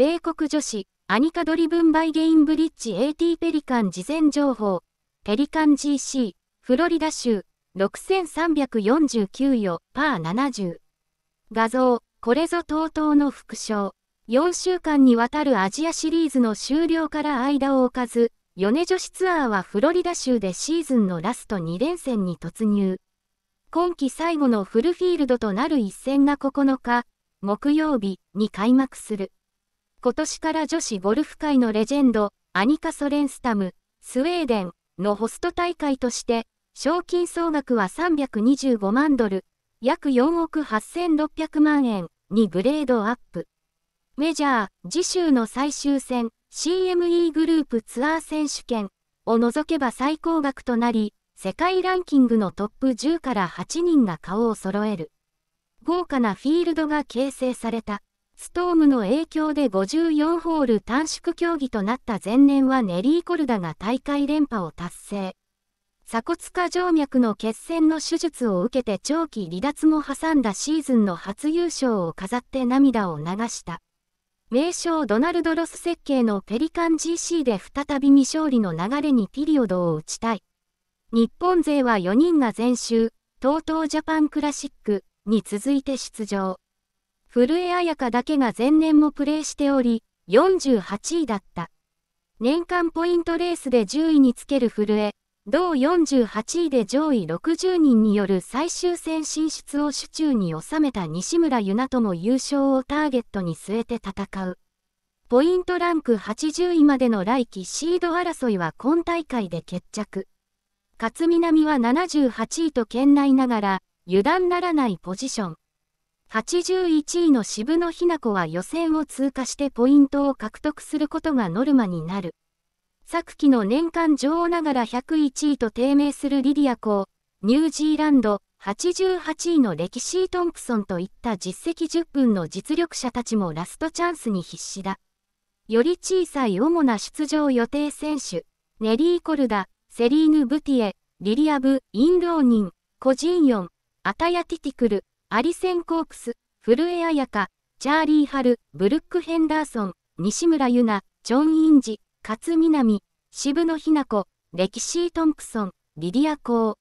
米国女子、アニカドリブンバイゲインブリッジ AT ペリカン事前情報、ペリカン GC、フロリダ州、6349よ、パー70。画像、これぞ TOTO の副賞。4週間にわたるアジアシリーズの終了から間を置かず、米女子ツアーはフロリダ州でシーズンのラスト2連戦に突入。今季最後のフルフィールドとなる一戦が9日、木曜日に開幕する。今年から女子ゴルフ界のレジェンド、アニカ・ソレンスタム、スウェーデンのホスト大会として、賞金総額は325万ドル、約4億8600万円にグレードアップ。メジャー、次週の最終戦、CME グループツアー選手権を除けば最高額となり、世界ランキングのトップ10から8人が顔を揃える。豪華なフィールドが形成された。ストームの影響で54ホール短縮競技となった前年はネリー・コルダが大会連覇を達成。鎖骨下静脈の血栓の手術を受けて長期離脱も挟んだシーズンの初優勝を飾って涙を流した。名称ドナルド・ロス設計のペリカン GC で再び未勝利の流れにピリオドを打ちたい。日本勢は4人が全集、TOTO ジャパンクラシックに続いて出場。古江彩佳だけが前年もプレーしており、48位だった。年間ポイントレースで10位につける古江、同48位で上位60人による最終戦進出を手中に収めた西村優菜とも優勝をターゲットに据えて戦う。ポイントランク80位までの来季シード争いは今大会で決着。勝南は78位と県内ながら、油断ならないポジション。81位の渋野日向子は予選を通過してポイントを獲得することがノルマになる。昨季の年間女王ながら101位と低迷するリディアコニュージーランド88位のレキシー・トンプソンといった実績10分の実力者たちもラストチャンスに必死だ。より小さい主な出場予定選手、ネリー・コルダ、セリーヌ・ブティエ、リリアブ、インローニン、コジンヨン、アタヤ・ティティクル、アリセン・コークス、古江彩香、チャーリー・ハル、ブルック・ヘンダーソン、西村優奈、チョン・インジ、勝南、渋野日向子、レキシー・トンプソン、リディア・コー。